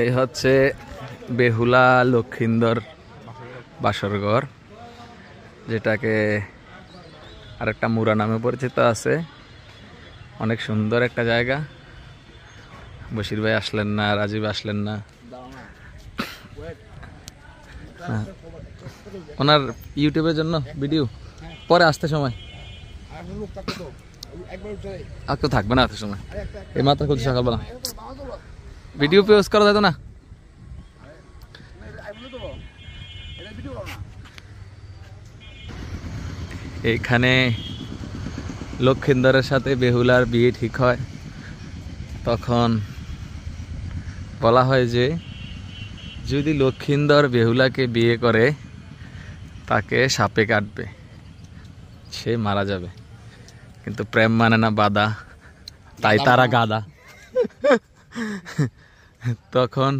এই হচ্ছে বেহুলা লক্ষিন্দর বাসরঘর যেটাকে আরেকটা মুরা নামে পরিচিত আছে অনেক সুন্দর একটা জায়গা বশির ভাই আসলেন না রাজীব আসলেন না হ্যাঁ। ওনার ইউটিউবের জন্য ভিডিও পরে আসতে সময় আর তো থাকবে না আসতে সময় এই মাত্র করছি সকালবেলা ভিডিও পোস্ট করা যেত না এখানে লক্ষিন্দরের সাথে বেহুলার বিয়ে ঠিক হয় তখন বলা হয় যে যদি লক্ষিন্দর বেহুলাকে বিয়ে করে তাকে সাপে কাটবে সে মারা যাবে কিন্তু প্রেম মানে না বাধা তাই তারা গাদা তখন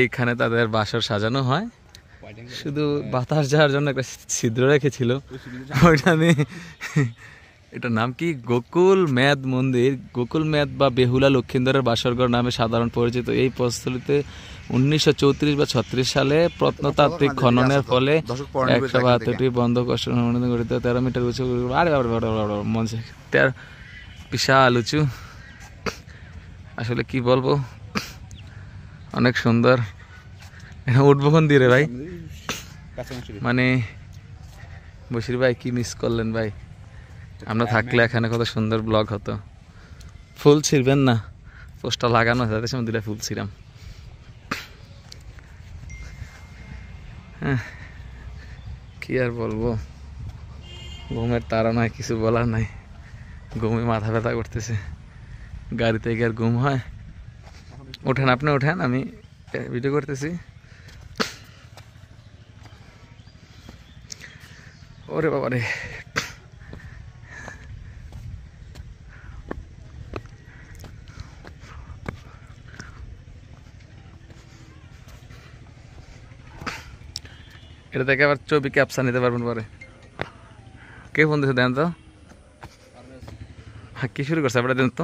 এইখানে তাদের বাসর সাজানো হয় শুধু বাতাস যাওয়ার জন্য একটা ছিদ্র রেখেছিল ওইটা আমি এটার নাম কি গোকুল ম্যাদ মন্দির গোকুল ম্যাদ বা বেহুলা লক্ষিন্দরের বাসরগড় নামে সাধারণ পরিচিত এই প্রস্তুতিতে উনিশশো চৌত্রিশ বা ছত্রিশ সালে প্রত্নতাত্ত্বিক খননের ফলে একশো বাহাত্তরটি বন্ধ কষ্ট তেরো মিটার উঁচু আরে মঞ্চে তেরো বিশাল উঁচু আসলে কি বলবো অনেক সুন্দর উঠবো কোন দিয়ে ভাই মানে বসির ভাই কি মিস করলেন ভাই আমরা হ্যাঁ, থাকলে এখানে কত সুন্দর ব্লগ হতো ফুল ছিঁড়বেন না পোস্টটা লাগানো তাদের সময় দিলে ফুল ছিলাম হ্যাঁ কি আর বলবো ঘুমের তারা নয় কিছু বলার নাই ঘুমে মাথা ব্যথা করতেছে গাড়িতে গিয়ে ঘুম হয় ওঠেন আপনি ওঠেন আমি ভিডিও করতেছি ওরে বাবা রে এটা দেখে আবার চবি ক্যাপসা নিতে পারবেন পরে কে ফোন দিয়েছে দেন তো হ্যাঁ কি শুরু করছে আপনার দেন তো